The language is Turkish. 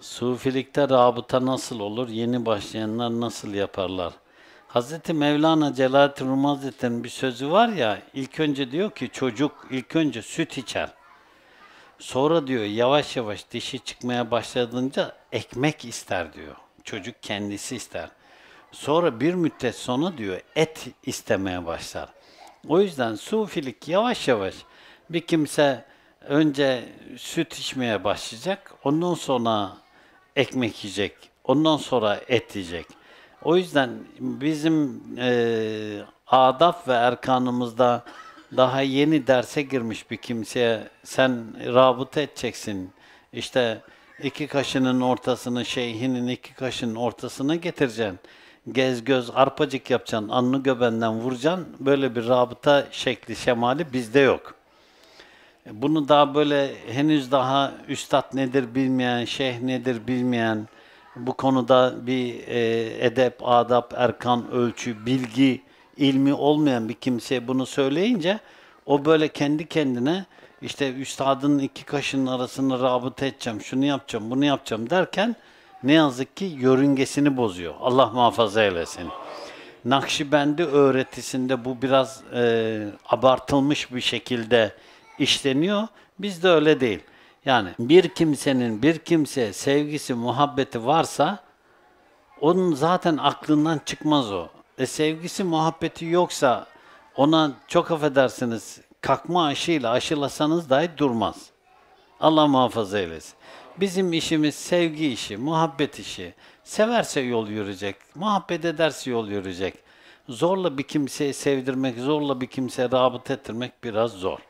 Sufilikte rabıta nasıl olur? Yeni başlayanlar nasıl yaparlar? Hz. Mevlana Celalettin Rumi Hazretleri'nin bir sözü var ya, ilk önce diyor ki çocuk ilk önce süt içer. Sonra diyor yavaş yavaş dişi çıkmaya başladığında ekmek ister diyor. Çocuk kendisi ister. Sonra bir müddet sonra diyor et istemeye başlar. O yüzden sufilik yavaş yavaş bir kimse önce süt içmeye başlayacak. Ondan sonra ekmek yiyecek. Ondan sonra et yiyecek. O yüzden bizim e, adab ve erkanımızda daha yeni derse girmiş bir kimseye sen rabıta edeceksin. İşte iki kaşının ortasını, şeyhinin iki kaşının ortasını getireceksin. Gez göz arpacık yapacaksın, anlı göbenden vuracaksın. Böyle bir rabıta şekli, şemali bizde yok.'' E, bunu daha böyle henüz daha üstad nedir bilmeyen, şeyh nedir bilmeyen, bu konuda bir e, edep, adap, erkan, ölçü, bilgi, ilmi olmayan bir kimseye bunu söyleyince o böyle kendi kendine işte üstadın iki kaşının arasını rabıta edeceğim, şunu yapacağım, bunu yapacağım derken ne yazık ki yörüngesini bozuyor. Allah muhafaza eylesin. Nakşibendi öğretisinde bu biraz e, abartılmış bir şekilde işleniyor. Biz de öyle değil. Yani bir kimsenin bir kimseye sevgisi, muhabbeti varsa onun zaten aklından çıkmaz o. E sevgisi, muhabbeti yoksa ona çok affedersiniz kakma aşıyla aşılasanız dahi durmaz. Allah muhafaza eylesin. Bizim işimiz sevgi işi, muhabbet işi. Severse yol yürüyecek, muhabbet ederse yol yürüyecek. Zorla bir kimseyi sevdirmek, zorla bir kimseye rabıt ettirmek biraz zor.